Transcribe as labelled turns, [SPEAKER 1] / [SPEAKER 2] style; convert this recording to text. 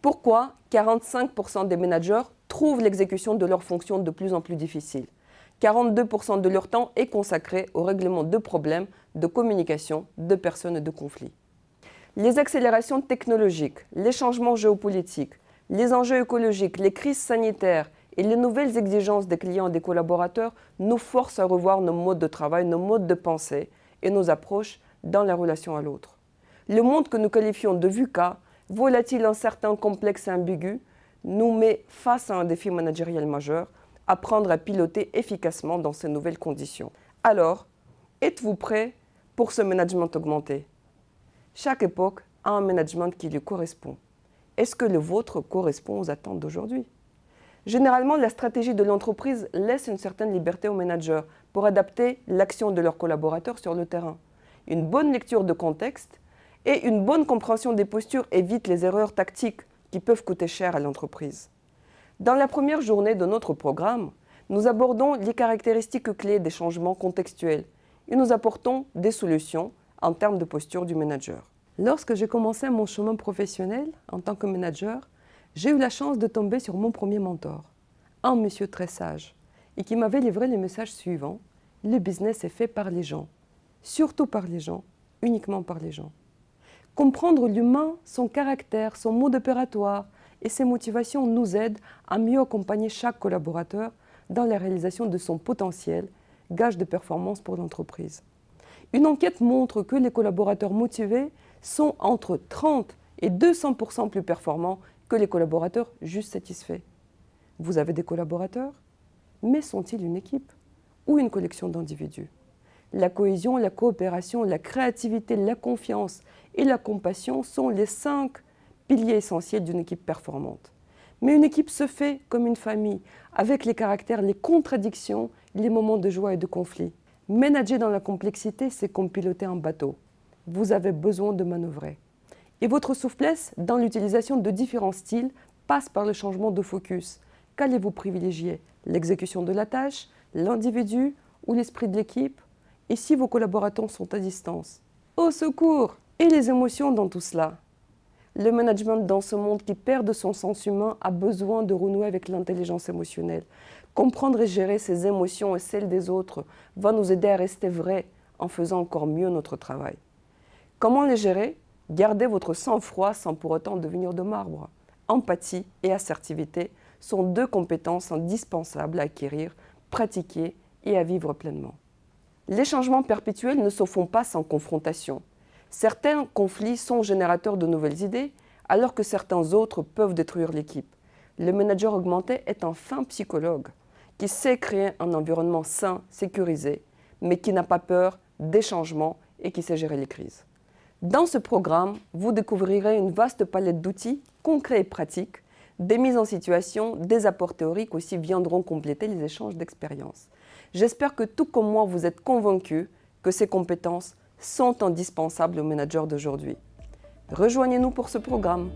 [SPEAKER 1] Pourquoi 45% des managers trouvent l'exécution de leurs fonctions de plus en plus difficile 42% de leur temps est consacré au règlement de problèmes, de communication, de personnes de conflits. Les accélérations technologiques, les changements géopolitiques, les enjeux écologiques, les crises sanitaires et les nouvelles exigences des clients et des collaborateurs nous forcent à revoir nos modes de travail, nos modes de pensée et nos approches dans la relation à l'autre. Le monde que nous qualifions de VUCA volatile, certain complexe complexes ambigu, nous met face à un défi managériel majeur, apprendre à piloter efficacement dans ces nouvelles conditions. Alors, êtes-vous prêt pour ce management augmenté Chaque époque a un management qui lui correspond. Est-ce que le vôtre correspond aux attentes d'aujourd'hui Généralement, la stratégie de l'entreprise laisse une certaine liberté aux managers pour adapter l'action de leurs collaborateurs sur le terrain. Une bonne lecture de contexte et une bonne compréhension des postures évite les erreurs tactiques qui peuvent coûter cher à l'entreprise. Dans la première journée de notre programme, nous abordons les caractéristiques clés des changements contextuels et nous apportons des solutions en termes de posture du manager. Lorsque j'ai commencé mon chemin professionnel en tant que manager, j'ai eu la chance de tomber sur mon premier mentor, un monsieur très sage, et qui m'avait livré le message suivant, le business est fait par les gens, surtout par les gens, uniquement par les gens. Comprendre l'humain, son caractère, son mode opératoire et ses motivations nous aide à mieux accompagner chaque collaborateur dans la réalisation de son potentiel, gage de performance pour l'entreprise. Une enquête montre que les collaborateurs motivés sont entre 30 et 200 plus performants que les collaborateurs juste satisfaits. Vous avez des collaborateurs, mais sont-ils une équipe ou une collection d'individus La cohésion, la coopération, la créativité, la confiance et la compassion sont les cinq piliers essentiels d'une équipe performante. Mais une équipe se fait comme une famille, avec les caractères, les contradictions, les moments de joie et de conflit. Ménager dans la complexité, c'est comme piloter un bateau. Vous avez besoin de manœuvrer. Et votre souplesse dans l'utilisation de différents styles passe par le changement de focus. Qu'allez-vous privilégier L'exécution de la tâche, l'individu ou l'esprit de l'équipe Et si vos collaborateurs sont à distance Au secours et les émotions dans tout cela Le management dans ce monde qui perd de son sens humain a besoin de renouer avec l'intelligence émotionnelle. Comprendre et gérer ses émotions et celles des autres va nous aider à rester vrais en faisant encore mieux notre travail. Comment les gérer Gardez votre sang-froid sans pour autant devenir de marbre. Empathie et assertivité sont deux compétences indispensables à acquérir, pratiquer et à vivre pleinement. Les changements perpétuels ne se font pas sans confrontation. Certains conflits sont générateurs de nouvelles idées, alors que certains autres peuvent détruire l'équipe. Le manager augmenté est un fin psychologue qui sait créer un environnement sain, sécurisé, mais qui n'a pas peur des changements et qui sait gérer les crises. Dans ce programme, vous découvrirez une vaste palette d'outils concrets et pratiques. Des mises en situation, des apports théoriques aussi viendront compléter les échanges d'expériences. J'espère que tout comme moi, vous êtes convaincu que ces compétences sont indispensables aux managers d'aujourd'hui. Rejoignez-nous pour ce programme.